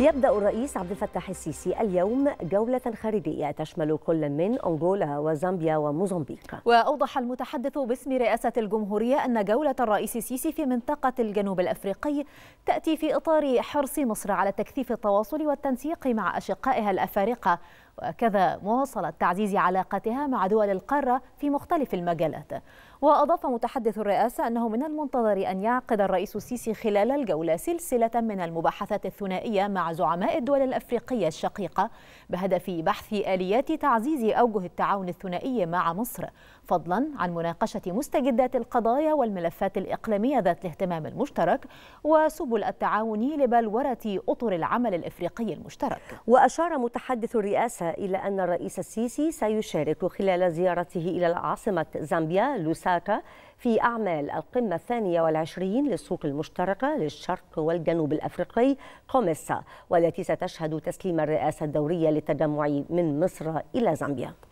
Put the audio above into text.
يبدأ الرئيس عبد الفتاح السيسي اليوم جولة خارجية تشمل كل من أنغولا وزامبيا وموزمبيق وأوضح المتحدث باسم رئاسة الجمهورية أن جولة الرئيس السيسي في منطقة الجنوب الأفريقي تأتي في إطار حرص مصر على تكثيف التواصل والتنسيق مع أشقائها الأفارقة وكذا مواصلة تعزيز علاقتها مع دول القارة في مختلف المجالات وأضاف متحدث الرئاسة أنه من المنتظر أن يعقد الرئيس السيسي خلال الجولة سلسلة من المباحثات الثنائية مع زعماء الدول الأفريقية الشقيقة بهدف بحث آليات تعزيز أوجه التعاون الثنائي مع مصر فضلا عن مناقشة مستجدات القضايا والملفات الإقليمية ذات الاهتمام المشترك وسبل التعاون لبلورة أطر العمل الإفريقي المشترك وأشار متحدث الرئاسة إلى أن الرئيس السيسي سيشارك خلال زيارته إلى العاصمة زامبيا لوساكا في أعمال القمة الثانية والعشرين للسوق المشتركة للشرق والجنوب الأفريقي كوميسا والتي ستشهد تسليم الرئاسة الدورية للتجمع من مصر إلى زامبيا